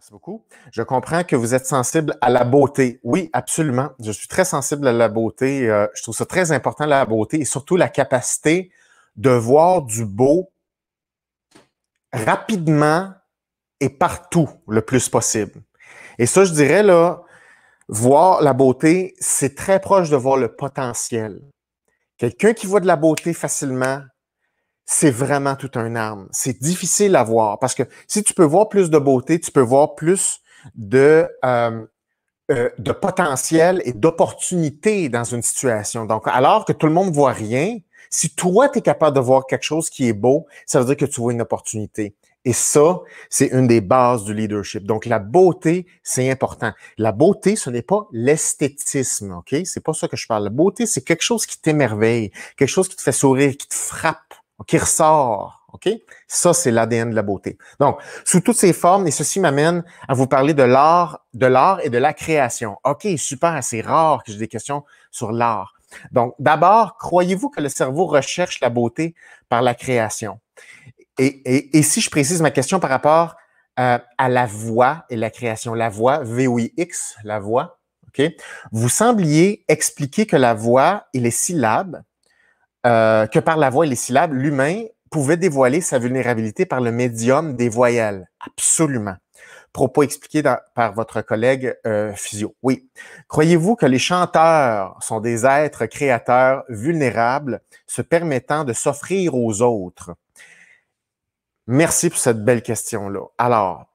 Merci beaucoup. Je comprends que vous êtes sensible à la beauté. Oui, absolument. Je suis très sensible à la beauté. Euh, je trouve ça très important, la beauté, et surtout la capacité de voir du beau rapidement et partout le plus possible. Et ça, je dirais, là, voir la beauté, c'est très proche de voir le potentiel. Quelqu'un qui voit de la beauté facilement, c'est vraiment tout un arme. C'est difficile à voir parce que si tu peux voir plus de beauté, tu peux voir plus de, euh, euh, de potentiel et d'opportunité dans une situation. Donc, alors que tout le monde voit rien, si toi, tu es capable de voir quelque chose qui est beau, ça veut dire que tu vois une opportunité. Et ça, c'est une des bases du leadership. Donc, la beauté, c'est important. La beauté, ce n'est pas l'esthétisme, OK? C'est pas ça que je parle. La beauté, c'est quelque chose qui t'émerveille, quelque chose qui te fait sourire, qui te frappe qui ressort. OK? Ça, c'est l'ADN de la beauté. Donc, sous toutes ces formes, et ceci m'amène à vous parler de l'art, de l'art et de la création. OK, super, c'est rare que j'ai des questions sur l'art. Donc, d'abord, croyez-vous que le cerveau recherche la beauté par la création? Et, si je précise ma question par rapport euh, à la voix et la création, la voix, V-O-I-X, la voix, OK? Vous sembliez expliquer que la voix et les syllabes euh, que par la voix et les syllabes, l'humain pouvait dévoiler sa vulnérabilité par le médium des voyelles. Absolument. Propos expliqué par votre collègue euh, physio. Oui. Croyez-vous que les chanteurs sont des êtres créateurs vulnérables, se permettant de s'offrir aux autres? Merci pour cette belle question-là. Alors,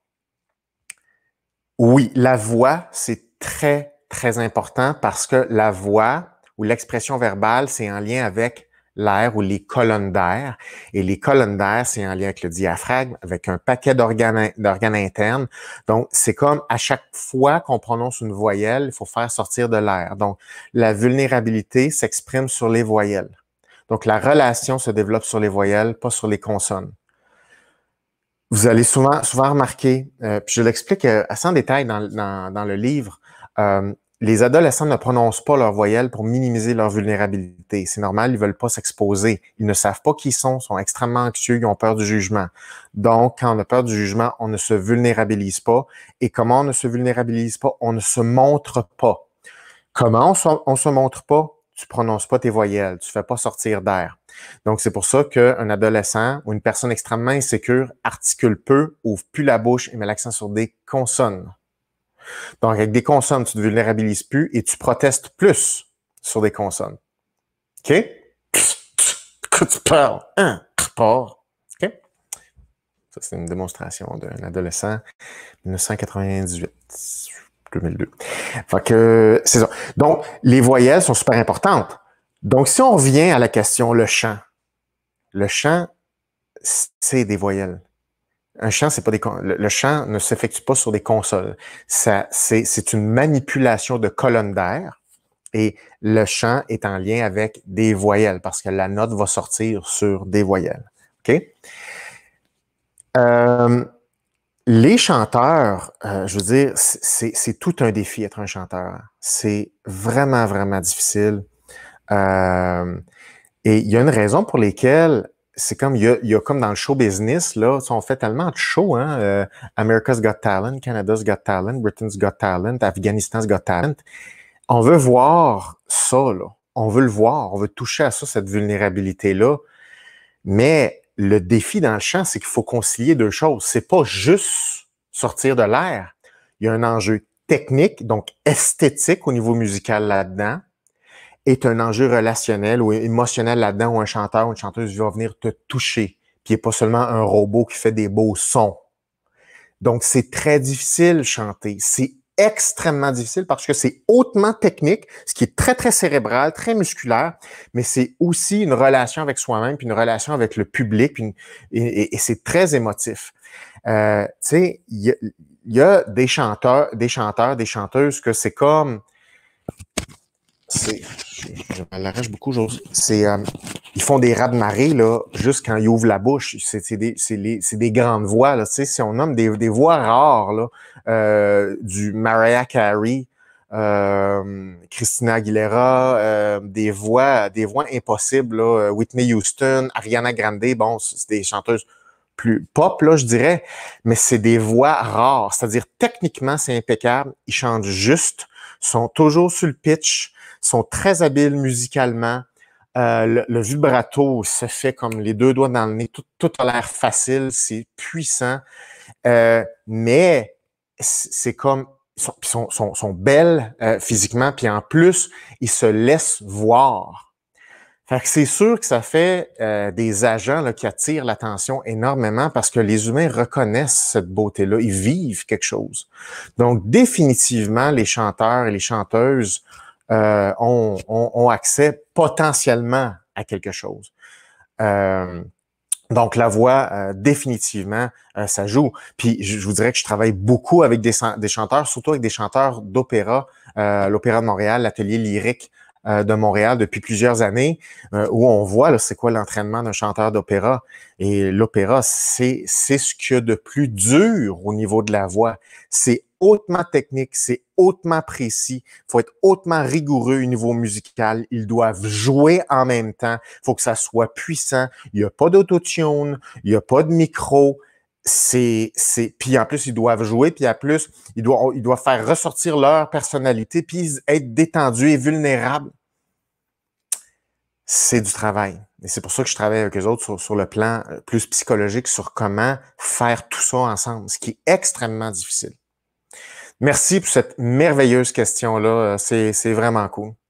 oui, la voix, c'est très, très important parce que la voix ou l'expression verbale, c'est en lien avec l'air ou les colonnes d'air. Et les colonnes d'air, c'est en lien avec le diaphragme, avec un paquet d'organes internes. Donc, c'est comme à chaque fois qu'on prononce une voyelle, il faut faire sortir de l'air. Donc, la vulnérabilité s'exprime sur les voyelles. Donc, la relation se développe sur les voyelles, pas sur les consonnes. Vous allez souvent, souvent remarquer, euh, puis je l'explique euh, assez en détail dans, le livre, euh, les adolescents ne prononcent pas leurs voyelles pour minimiser leur vulnérabilité. C'est normal, ils veulent pas s'exposer. Ils ne savent pas qui ils sont, sont extrêmement anxieux, ils ont peur du jugement. Donc, quand on a peur du jugement, on ne se vulnérabilise pas. Et comment on ne se vulnérabilise pas? On ne se montre pas. Comment on se, se montre pas? Tu prononces pas tes voyelles, tu fais pas sortir d'air. Donc, c'est pour ça qu'un adolescent ou une personne extrêmement insécure articule peu, ouvre plus la bouche et met l'accent sur des consonnes. Donc, avec des consonnes, tu ne te vulnérabilises plus et tu protestes plus sur des consonnes. OK? Tu parles. un, hein, Tu OK? Ça, c'est une démonstration d'un adolescent 1998. 2002. Fait que, c'est ça. Donc, les voyelles sont super importantes. Donc, si on revient à la question, le chant, le chant, c'est des voyelles. Un chant, c'est pas des le, chant ne s'effectue pas sur des consoles. Ça, c'est une manipulation de colonnes d'air et le chant est en lien avec des voyelles parce que la note va sortir sur des voyelles. OK? Euh, les chanteurs, euh, je veux dire, c'est tout un défi être un chanteur. C'est vraiment, vraiment difficile. Euh, et il y a une raison pour laquelle c'est comme, il y, a, comme dans le show business, là, on fait tellement de shows, hein, euh, America's Got Talent, Canada's Got Talent, Britain's Got Talent, Afghanistan's Got Talent. On veut voir ça, là. On veut le voir, on veut toucher à ça, cette vulnérabilité-là. Mais le défi dans le chant, c'est qu'il faut concilier deux choses. C'est pas juste sortir de l'air. Il y a un enjeu technique, donc esthétique au niveau musical là-dedans est un enjeu relationnel ou émotionnel là-dedans où un chanteur ou une chanteuse va venir te toucher, puis n'est pas seulement un robot qui fait des beaux sons. Donc, c'est très difficile chanter. C'est extrêmement difficile parce que c'est hautement technique, ce qui est très, très cérébral, très musculaire, mais c'est aussi une relation avec soi-même, puis une relation avec le public, et, c'est très émotif. Euh, tu sais, il y, y, a des chanteurs, des chanteurs, des chanteuses que c'est comme c'est. Je l'arrache beaucoup aujourd'hui. ils font des rats de marée, là, juste quand ils ouvrent la bouche. C'est des, grandes voix, là. si on nomme des, voix rares, euh, du Mariah Carey, euh, Christina Aguilera, euh, des voix, des voix impossibles, Whitney Houston, Ariana Grande, bon, c'est des chanteuses plus pop, là, je dirais, mais c'est des voix rares. C'est-à-dire, techniquement, c'est impeccable. Ils chantent juste, sont toujours sur le pitch, sont très habiles musicalement. Euh, le, vibrato se fait comme les deux doigts dans le nez. Tout, a l'air facile, c'est puissant. Euh, mais c'est comme ils sont, sont, sont, belles euh, physiquement, puis en plus, ils se laissent voir. c'est sûr que ça fait des agents qui attirent l'attention énormément parce que les humains reconnaissent cette beauté-là, ils vivent quelque chose. Donc, définitivement, les chanteurs et les chanteuses euh, ont, accès potentiellement à quelque chose. Euh, donc la voix, euh, définitivement, ça joue. Puis je, vous dirais que je travaille beaucoup avec des, chanteurs, surtout avec des chanteurs d'opéra, l'Opéra de Montréal, l'Atelier lyrique de Montréal depuis plusieurs années, où on voit c'est quoi l'entraînement d'un chanteur d'opéra. Et l'opéra, c'est c'est ce qu'il y a de plus dur au niveau de la voix. C'est hautement technique, c'est hautement précis, faut être hautement rigoureux au niveau musical, ils doivent jouer en même temps, faut que ça soit puissant, il n'y a pas d'autotune, il n'y a pas de micro, c'est c'est puis en plus ils doivent jouer puis en plus ils doivent ils doivent faire ressortir leur personnalité puis être détendus et vulnérables. C'est du travail. Et c'est pour ça que je travaille avec les autres sur, le plan euh, plus psychologique, sur comment faire tout ça ensemble, ce qui est extrêmement difficile. Merci pour cette merveilleuse question-là. Euh, c'est vraiment cool.